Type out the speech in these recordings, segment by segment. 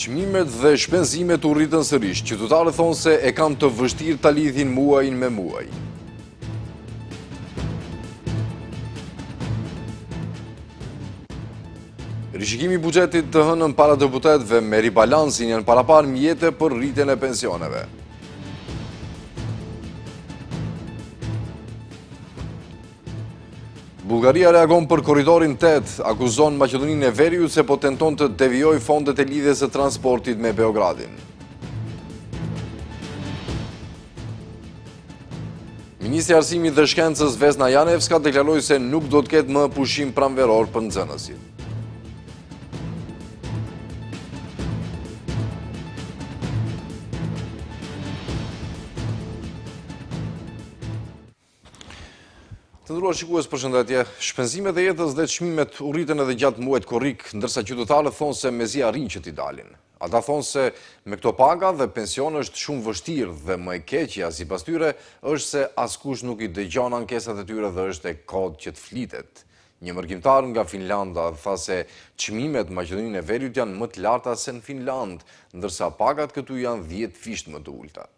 Qmimet dhe shpenzimet u rritën sërish, që thonë se e kam të vështirë të lidhin muajnë me muajnë. Rishikimi bugjetit të hënën para deputetve me ribalansin janë para par mjetët për rritjen e pensioneve. Bulgaria reagon për koridorin 8, akuzon Macedonin e Veriu se po tenton të devjoj fondet e lidhjes e transportit me Beogradin. Ministri Arsimi dhe Shkencës Vesna Janevska deklaroj se nuk do të ketë më pushim pramveror për nëzënësit. ndërruar shikues për shpenzimet e jetës dhe qmimet u rritën edhe gjatë muajt korik, ndërsa qytetarët thonë se me zi arin që t'i dalin. Ata thonë se me këto paga dhe pension është shumë vështirë dhe më e keqja si pas tyre, është se askush nuk i dëgjon ankesat e tyre dhe është e kod që t'flitet. Një mërgjimtar nga Finlanda tha se qmimet maqedonin e verjut janë më t'larta se në Finland, ndërsa pagat këtu janë 10 fisht më t'ultat.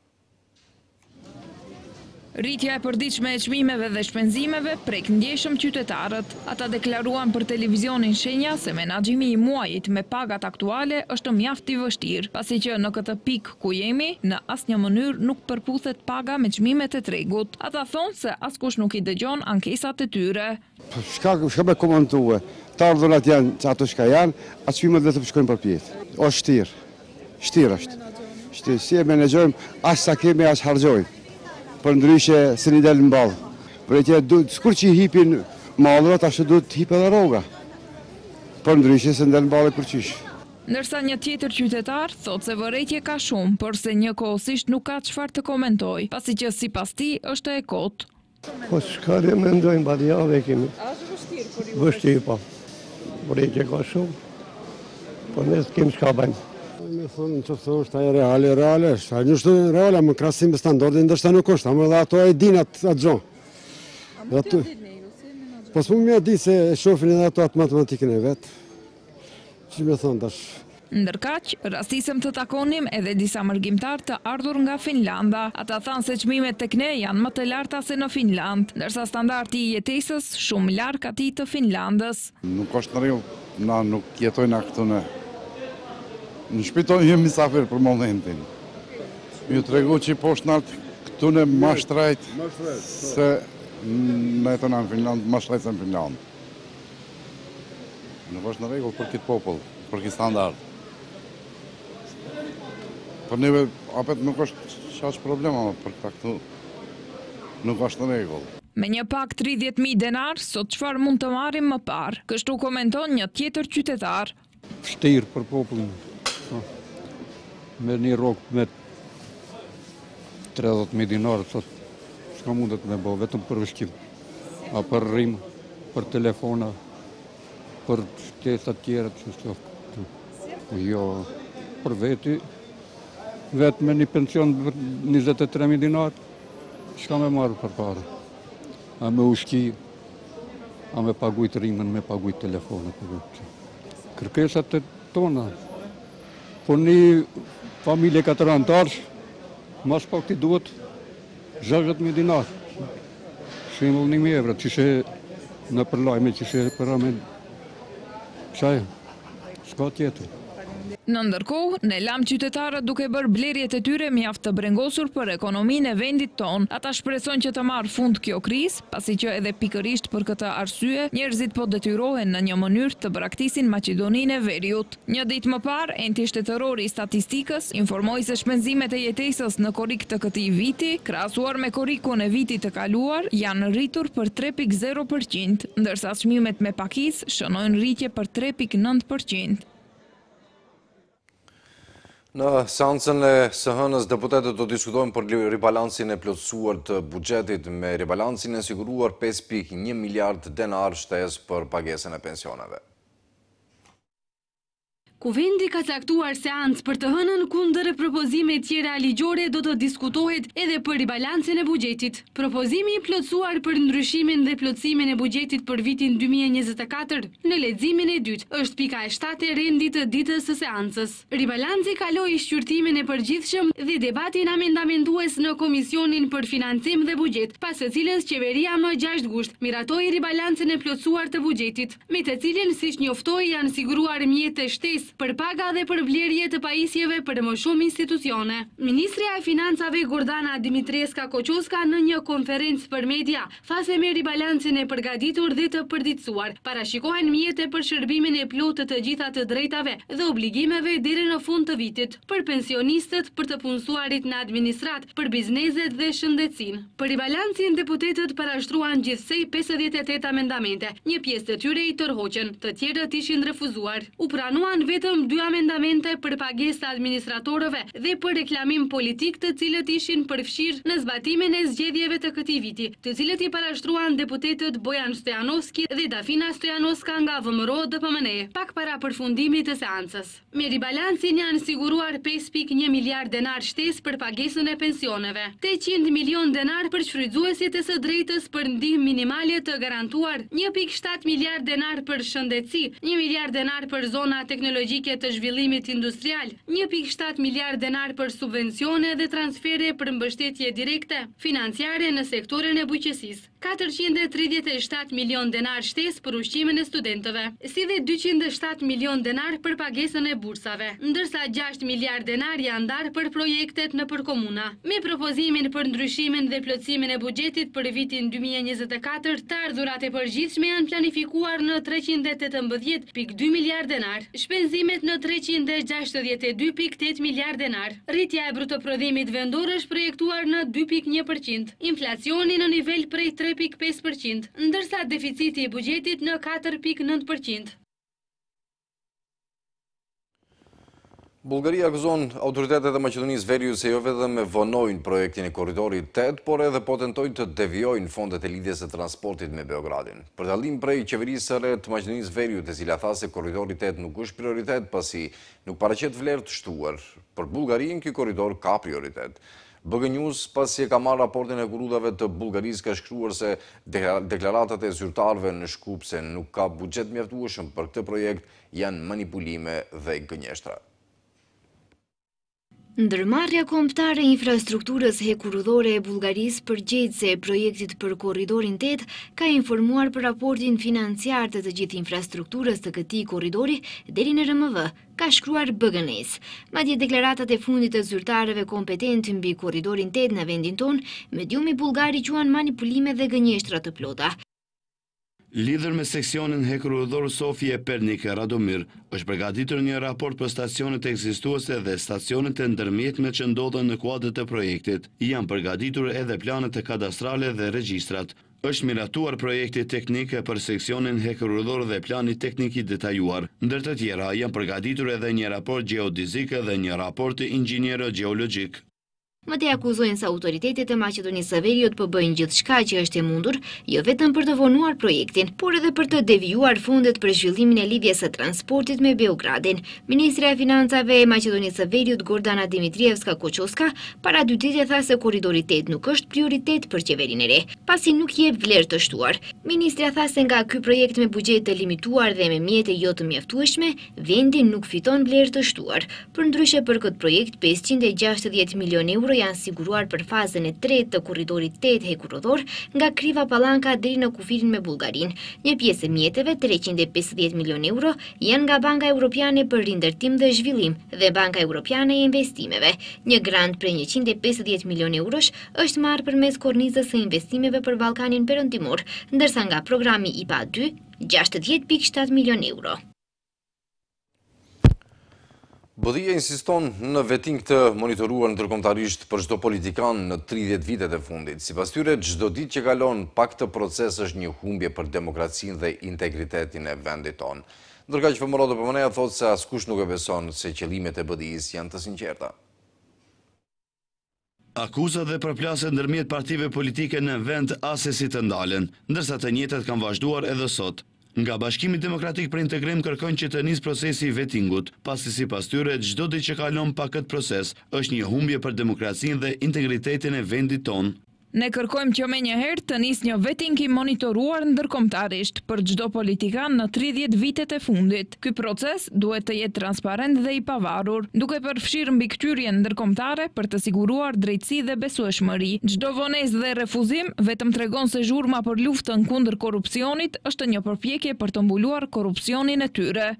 Rritja e përdiqme e qmimeve dhe shpenzimeve prek ndjeshëm qytetarët. Ata deklaruan për televizionin shenja se menagjimi i muajit me pagat aktuale është mjaft i vështirë, pasi që në këtë pik ku jemi, në asë një mënyrë nuk përputhet paga me qmimet e tregut. Ata thonë se askush nuk i dëgjon ankesat e tyre. Po, shka me komentue, ta rëdhullat janë që ato shka janë, a qmimet dhe të përshkojnë për pjetë. O shtirë, shtirë është. Si e menagjojmë, asë sa kemi, asë hargjojmë për ndryshe se një delë në balë. Për e tje, së që i hipin malërat, ashtë duhet të hipë edhe roga. Për ndryshe se një delë në balë e përqyshë. Nërsa një tjetër qytetar, thotë se vërejtje ka shumë, përse një kohësisht nuk ka qëfar të komentoj, pasi që si pas ti është e kotë. Po, që dhe me ndojnë, ba dhja kemi. A, është vështirë, vështirë, po. Vërejtje ka shumë, po nësë kemi shka bëjmë me thonë në qëfë është ajë reale, reale është, ajë njështë reale, më krasim e standardin, ndështë nuk është, amë dhe ato e din atë gjo. A më të e ditë një, nëse po, e në gjo? Pas më më e shofin edhe ato atë matematikën e vetë, që me thonë të është. Ndërkaq, rastisëm të takonim edhe disa mërgjimtar të ardhur nga Finlanda. Ata thanë se qmimet të këne janë më të larta se në Finland, nërsa standarti i jetesës shumë larka ti të Finlandës. Nuk është në rrimë, na nuk jetojnë a këtu në Në shpiton jemi safir për momentin. Ju të regu që i poshtë nartë këtu në mashtrajt se në jetën në Finland, mashtrajt se në Finland. Në poshtë në regullë për këtë popull, për këtë standartë. Për po njëve, apet nuk është qaqë problema, për këta këtu nuk është në regullë. Me një pak 30.000 denar, sot qëfar mund të marim më parë, kështu komenton një tjetër qytetar. Shtirë për popullinë me një rokë me 30.000 dinarë, sot s'ka mundet me bo, vetëm për vëshkim, a për rrimë, për telefona, për shtesat tjera, që s'ka jo, jo, për veti, vetë me një pension për 23.000 dinarë, shka me marrë për pare, a me ushki, a me pagujt rrimën, me pagujt telefonet, kërkesat të tona, po një familje këtër antarës, ma shpak të duhet 60.000 dinar, shimull 1.000 evra, që shë në përlajme, që shë përra me qaj, shka tjetër. Në ndërkohë, në lamë qytetarët duke bërë blerjet e tyre mi aftë të brengosur për ekonomin e vendit tonë. Ata shpreson që të marë fund kjo kriz, pasi që edhe pikërisht për këtë arsye, njerëzit po detyrohen në një mënyrë të braktisin Macedonin e veriut. Një ditë më parë, enti shtetërori statistikës informoj se shpenzimet e jetesës në korik të këti viti, krasuar me korikon e viti të kaluar, janë rritur për 3.0%, ndërsa shmimet me pakis shënojnë rritje për 3.9%. Në seancën e së hënës, deputetet do diskutojnë për ribalansin e plotësuar të bugjetit me ribalansin e siguruar 5.1 miljard denar shtes për pagesen e pensioneve. Kuvendi ka caktuar seancë për të hënën kundër propozime tjera ligjore do të diskutohet edhe për ribalancën e bugjetit. Propozimi i plotsuar për ndryshimin dhe plotësimin e bugjetit për vitin 2024 në ledzimin e dytë është pika e shtate rendit të ditës së seancës. Ribalancë kaloi shqyrtimin e përgjithshëm dhe debatin amendamendues në Komisionin për Financim dhe Bugjet, pasë cilës qeveria më 6 gusht miratoi ribalancën e plotsuar të bugjetit, me të cilën siç njoftoi janë siguruar të shtesë për paga dhe për vlerje të pajisjeve për më shumë institucione. Ministria e Financave Gordana Dimitreska Koqoska në një konferencë për media, se meri balancën e përgaditur dhe të përdicuar, parashikohen mjetë për shërbimin e plotët të gjitha të drejtave dhe obligimeve dire në fund të vitit, për pensionistët, për të punësuarit në administrat, për biznezet dhe shëndecin. Për i balancin, deputetet parashtruan gjithsej 58 amendamente, një pjesë të tyre i tërhoqen, të tjerët ishin refuzuar. U pranuan vetë vetëm dy amendamente për pages të administratorëve dhe për reklamim politik të cilët ishin përfshirë në zbatimin e zgjedhjeve të këti viti, të cilët i parashtruan deputetet Bojan Stojanovski dhe Dafina Stojanovska nga vëmëro dhe pëmëne, pak para përfundimit të seancës. Meri balancin janë siguruar 5.1 miliard denar shtes për pagesën e pensioneve, 800 milion denar për shfrydzuesit e së drejtës për ndih minimalje të garantuar, 1.7 miliard denar për shëndetsi, 1 miliard denar për zona teknologi strategike të zhvillimit industrial, 1.7 miliard denar për subvencione dhe transfere për mbështetje direkte, financiare në sektoren e bujqesisë. 437 milion denar shtes për ushqimin e studentove, si dhe 207 milion denar për pagesën e bursave, ndërsa 6 miliard denar janë darë për projektet në përkomuna. Me propozimin për ndryshimin dhe plëtsimin e bugjetit për vitin 2024, të ardhurate për gjithme janë planifikuar në 318.2 miliard denar, shpenzimet në 362.8 miliard denar, rritja e brutoprodhimit vendorë është projektuar në 2.1%, inflacioni në nivel prej 3%, 2.5%, ndërsa deficiti i bugjetit në 4.9%. Bulgaria akuzon autoritetet e Macedonisë verju se jo vedhe me vonojnë projektin e koridorit 8, por edhe potentojnë të devjojnë fondet e lidjes e transportit me Beogradin. Për të alim prej qeverisëre të Macedonisë verju të zila tha se koridorit 8 nuk është prioritet, pasi nuk paracet vler të shtuar. Për Bulgarin, kjo koridor ka prioritet. BG News, pasi e ka marrë raportin e gurudave të Bulgaris, ka shkruar se deklaratat e zyrtarve në shkup se nuk ka bugjet mjeftuashëm për këtë projekt janë manipulime dhe gënjeshtra. Ndërmarja komptare infrastrukturës hekurudhore e Bulgaris për gjithë se projektit për koridorin 8 ka informuar për raportin financiar të të gjithë infrastrukturës të këti koridori deri në RMV, ka shkruar bëgënes. Ma dje deklaratat e fundit të zyrtareve kompetent mbi koridorin 8 në vendin ton, mediumi Bulgari quan manipulime dhe gënjeshtra të plota. Lidhër me seksionin hekërurëdhorë Sofie Pernike Radomir, është përgatitur një raport për stacionet eksistuese dhe stacionet e ndërmjetme që ndodhen në kuadrët e projektit, janë përgatitur edhe planet e kadastrale dhe regjistrat. është miratuar projekti teknike për seksionin hekërurëdhorë dhe planit tekniki detajuar. Ndër të tjera, janë përgatitur edhe një raport geodizikë dhe një raport ingjiniero-geologikë. Më te akuzojnë sa autoritetet e Macedonisë së Veriut për po bëjnë gjithë shka që është e mundur, jo vetëm për të vonuar projektin, por edhe për të devijuar fundet për zhvillimin e lidhjes së transportit me Beogradin. Ministre e Financave e Macedonisë së Veriut, Gordana Dimitrievska Koqoska, para dy ditë tha se koridoritet nuk është prioritet për qeverin e re, pasi nuk je vlerë të shtuar. Ministre tha se nga ky projekt me bugjet të limituar dhe me mjetë jo të mjeftueshme, vendin nuk fiton vlerë të shtuar. Për ndryshe për projekt, 560 euro janë siguruar për fazën e tretë të korridorit 8 hekurodhor nga Kriva Pallanka deri në kufirin me Bulgarin. Një pjesë e mjeteve 350 milion euro janë nga Banka Evropiane për Rindërtim dhe Zhvillim dhe Banka Evropiane e Investimeve. Një grant për 150 milion eurosh është marrë përmes kornizës së investimeve për Ballkanin Perëndimor, ndërsa nga programi IPA 2 60.7 milion euro. Bëdhije insiston në vetin këtë monitoruar në tërkomtarisht për gjdo politikan në 30 vitet e fundit. Si pas tyre, gjdo dit që galon, pak të proces është një humbje për demokracin dhe integritetin e vendit tonë. Ndërka që fëmërodo për mëneja thotë se askush nuk e beson se qëlimet e bëdhijis janë të sinqerta. Akuzat dhe përplasën ndërmjet partive politike në vend asesit të ndalen, ndërsa të njëtet kanë vazhduar edhe sot. Nga bashkimi demokratik për integrim kërkon që të njës procesi i vetingut, pasi si pas tyre, gjdo dhe që kalon pa këtë proces, është një humbje për demokracin dhe integritetin e vendit tonë, Ne kërkojmë që me njëherë të njës një ki monitoruar ndërkomtarisht për gjdo politikan në 30 vitet e fundit. Ky proces duhet të jetë transparent dhe i pavarur, duke përfshirë mbi këtyrje ndërkomtare për të siguruar drejtësi dhe besueshmëri. Gjdo vones dhe refuzim vetëm tregon se zhurma për luftën kundër korupcionit është një përpjekje për të mbuluar korupcionin e tyre.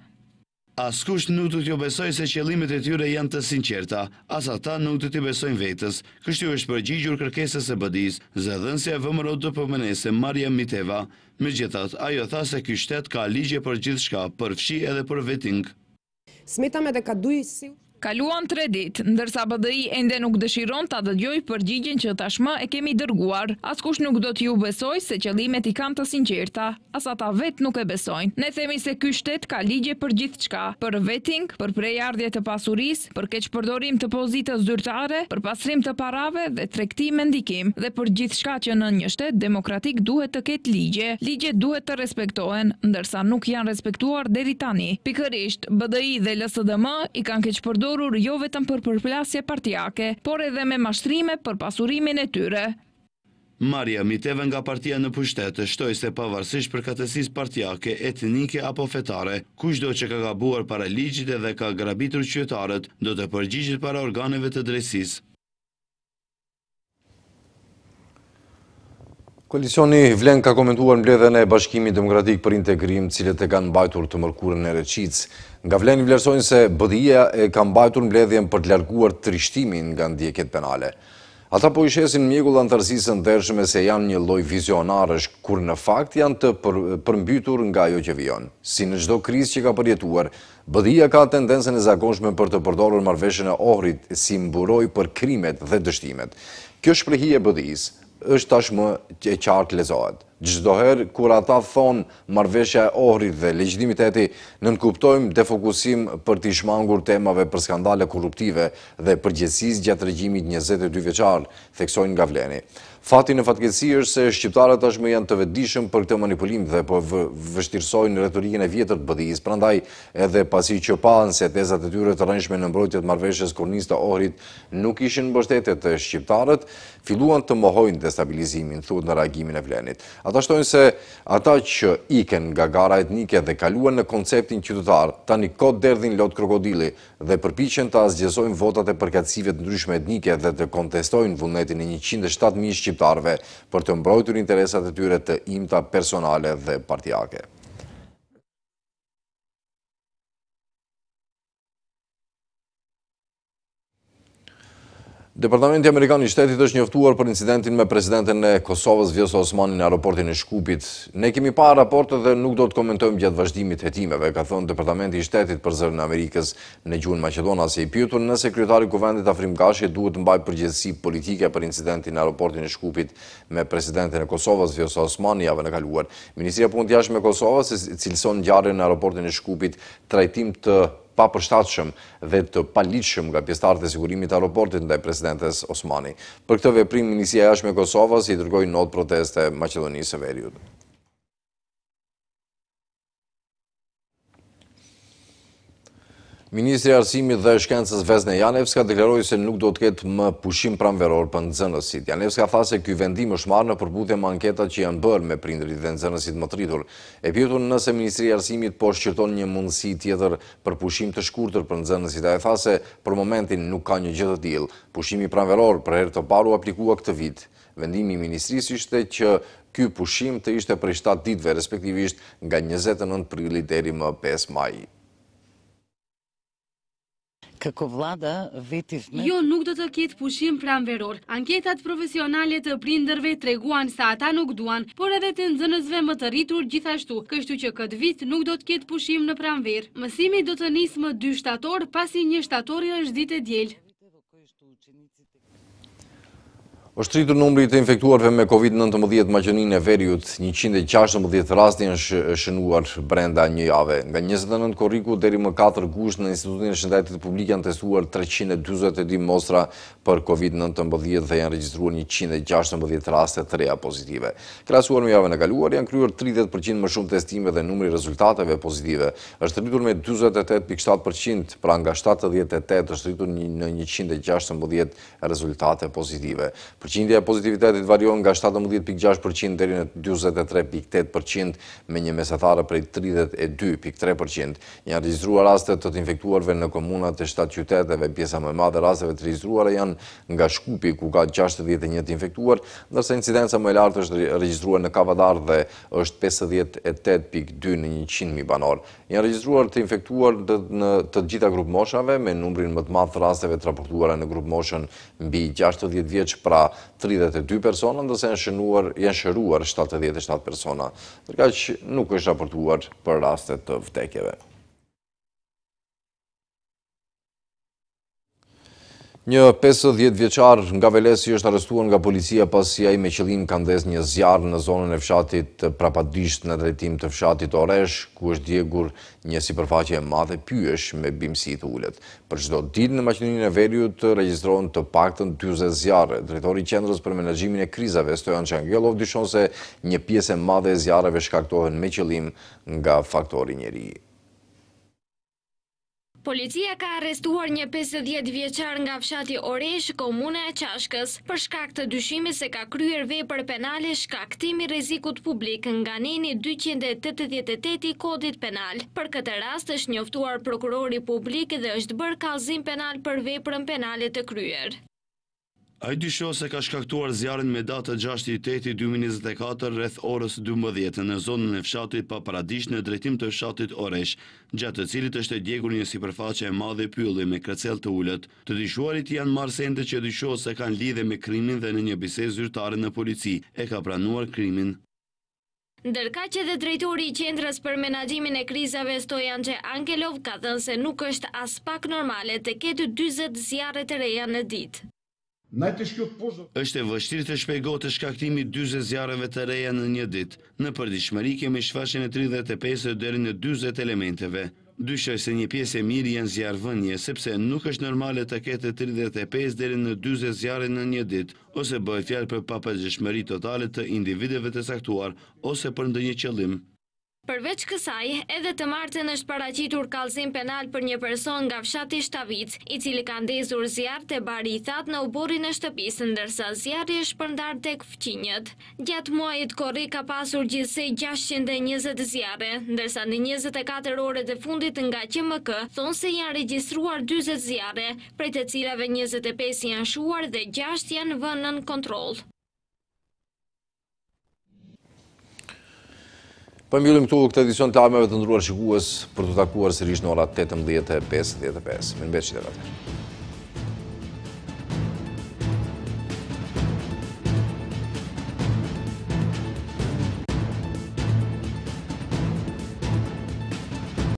Askusht nuk të t'jo besoj se qëllimet e tyre janë të sinqerta, as ata nuk të t'i besojnë vetës, kështu është përgjigjur kërkesës e bëdis, zëdhënse e vëmërot të pëmënese Marja Miteva, me gjithat, ajo tha se kështet ka ligje për gjithë shka, për fshi edhe për vetink. Kaluan tre dit, ndërsa BDI ende nuk dëshiron të adëgjoj përgjigjen që tashmë e kemi dërguar. Askush nuk do t'ju besoj se qëlimet i kanë të sinqerta, as ata vet nuk e besojnë. Ne themi se ky shtet ka ligje për gjithë qka, për veting, për prejardje të pasuris, për keq përdorim të pozitës zyrtare, për pasrim të parave dhe e ndikim, dhe për gjithë qka që në një shtet demokratik duhet të ketë ligje. Ligje duhet të respektohen, ndërsa nuk janë respektuar deri tani. Pikërisht, BDI dhe LSDM i kanë keq përdorim përdorur jo vetëm për përplasje partijake, por edhe me mashtrime për pasurimin e tyre. Marja Miteve nga partia në pushtet të shtoj se pavarësisht për katesis partijake, etnike apo fetare, kushdo që ka gabuar para ligjit edhe ka grabitur qytarët, do të përgjigjit para organeve të drejsis, Koalicioni Vlen ka komentuar mbledhen e bashkimit demokratik për integrim cilët e kanë mbajtur të mërkurën e reqic. Nga Vlen i vlerësojnë se bëdhia e kanë mbajtur mbledhjen për të larguar trishtimin nga ndjeket penale. Ata po ishesin mjegull antarësisën dërshme se janë një loj vizionarësh, kur në fakt janë të përmbytur nga jo që vion. Si në gjdo kriz që ka përjetuar, bëdhia ka tendensën e zakonshme për të përdorur marveshën e ohrit si mburoj për krimet dhe dështimet. Kjo shprehi e bëdhis, është tashmë që e qartë lezohet gjithdoher kur ata thonë marveshja e ohrit dhe në nënkuptojmë defokusim për t'i shmangur temave për skandale korruptive dhe përgjësis gjatë regjimit 22 veçar, theksojnë nga vleni. Fatin në fatkesi është se shqiptarët me janë të vedishëm për këtë manipulim dhe për po vështirsojnë retorikin e vjetër të bëdijis, prandaj edhe pasi që panë se tezat e tyre të rënshme në mbrojtjet marveshës kornis të ohrit nuk ishin bështetet të shqiptarët, filluan të mohojnë destabilizimin, thud në reagimin e vlenit. Ata shtojnë se ata që iken nga gara etnike dhe kaluen në konceptin qytetar, tani kod derdhin lot krokodili dhe përpichen të azgjesojnë votat e të ndryshme etnike dhe të kontestojnë vullnetin e 107.000 shqiptarve për të mbrojtur interesat e tyre të imta personale dhe partijake. Departamenti Amerikan i shtetit është njoftuar për incidentin me presidentin e Kosovës Vjosa Osmani në aeroportin e Shkupit. Ne kemi pa raportet dhe nuk do të komentojmë gjatë vazhdimit hetimeve, ka thënë Departamenti i shtetit për zërën e Amerikës në gjunë Macedona se i pjutur në sekretari kuvendit Afrim Gashi duhet mbaj përgjithsi politike për incidentin e aeroportin e Shkupit me presidentin e Kosovës Vjosa Osmani jave e kaluar. Ministria punë të jashme Kosovës e cilëson në gjarën e aeroportin e Shkupit trajtim të pa përshtatëshëm dhe të palitëshëm nga pjestarë e sigurimit të aeroportit ndaj presidentes Osmani. Për këtëve primë, Minisia Jashme Kosovës i dërgojë notë proteste Macedonisë e Veriut. Ministri Arsimit dhe Shkencës Vezne Janevska deklaroj se nuk do të ketë më pushim pramveror për nëzënësit. Janevska tha se kjo vendim është marë në përbutje më anketat që janë bërë me prindrit dhe nëzënësit më të rritur. E pjotun nëse Ministri Arsimit po shqyrton një mundësi tjetër për pushim të shkurtër për nëzënësit. A e tha se për momentin nuk ka një gjithë të dilë. Pushimi pramveror për herë të paru aplikua këtë vit. Vendimi Ministrisë ishte që kjo pushim të ishte për 7 respektivisht nga 29 deri më 5 kako vlada veti Jo, nuk do të kjetë pushim pram veror. Anketat profesionale të prinderve treguan sa ata nuk duan, por edhe të nëzënëzve më të rritur gjithashtu, kështu që këtë vit nuk do të kjetë pushim në pram ver. Mësimi do të nismë dy shtator pasi një shtatori është dit e djelë është rritur numri të infektuarve me COVID-19 maqenin e veriut, 116 rastin është shënuar brenda një jave. Nga 29 koriku, deri më 4 gusht në Institutin e Shëndajtet Publik janë testuar 322 mosra për COVID-19 dhe janë registruar 116 raste të reja pozitive. Krasuar më jave në kaluar, janë kryur 30% më shumë testime dhe numri rezultateve pozitive. është rritur me 28.7%, pra nga 78 është rritur në 116 rezultate pozitive. Përqindja e pozitivitetit varion nga 17.6% dheri në 23.8% me një mesatare prej 32.3%. Janë rizrua rastet të të infektuarve në komunat e 7 qyteteve, pjesa më madhe rasteve të rizruare janë nga shkupi ku ka 61 infektuar, nërse incidenca më e lartë është rizrua në kavadar dhe është 58.2 në 100.000 banor. Janë rizruar të infektuar në të gjitha grupë moshave me numrin më të madhe rasteve të raportuara në grupë moshën mbi 60 vjeqë pra 32 persona, ndëse janë shëruar 77 persona, nërka që nuk është raportuar për rastet të vdekjeve. Një 50 vjeqar nga Velesi është arrestuar nga policia pasi a i me qëllim kanë ndes një zjarë në zonën e fshatit prapadisht në drejtim të fshatit Oresh, ku është djegur një si përfaqe e madhe pyesh me bimësi të ullet. Për qdo ditë në maqinin e verjut, të registrojnë të paktën 20 zjarë. Drejtori qendrës për menajimin e krizave, Stojan Qangelov, dyshon se një piesë e madhe e zjarëve shkaktohen me qëllim nga faktori njeri. Policia ka arrestuar një 50 vjeqar nga fshati Oresh, komune e Qashkës, për shkak të dyshimi se ka kryer vej për penale shkaktimi rezikut publik nga neni 288 i kodit penal. Për këtë rast është njoftuar prokurori publik dhe është bërë kalzim penal për vej penale të kryer. A i dysho se ka shkaktuar zjarën me datë 6.8.2024 rreth orës 12 në zonën e fshatit pa paradisht në drejtim të fshatit oresh, gjatë të cilit është e djegur një si përfaqe e madhe pylli me krecel të ullët. Të dyshoarit janë marë sende që dysho se kanë lidhe me krimin dhe në një bise zyrtare në polici e ka pranuar krimin. Ndërka që dhe drejtori i qendrës për menagjimin e krizave stojan që Angelov ka dhënë se nuk është aspak normale të ketu 20 zjarët e reja në ditë është e vështirë të shpegohë të shkaktimi 20 zjarëve të reja në një ditë. Në përdiqëmëri kemi shfashen e 35 dërë në 20 elementeve. Dyshoj se një piesë e mirë janë zjarëvënje, sepse nuk është normale të kete 35 dërë në 20 zjarë në një ditë, ose bëjë fjalë për papëgjëshmëri totalit të individeve të saktuar, ose për ndë një qëllim. Përveç kësaj, edhe të martën është paracitur kalzim penal për një person nga fshati Shtavic, i cili ka ndezur zjarë të bari i that në uborin e shtëpisë, ndërsa zjarë i është përndar të këfqinjët. Gjatë muajit kori ka pasur gjithsej 620 zjarë, ndërsa në 24 ore të fundit nga QMK, thonë se janë registruar 20 zjarë, prej të cilave 25 janë shuar dhe 6 janë vënën kontrolë. Për po mjëllim këtu këtë edicion të ameve të ndruar shikues për të takuar së rishë në orat 18.55. Më në beqë që të vetër.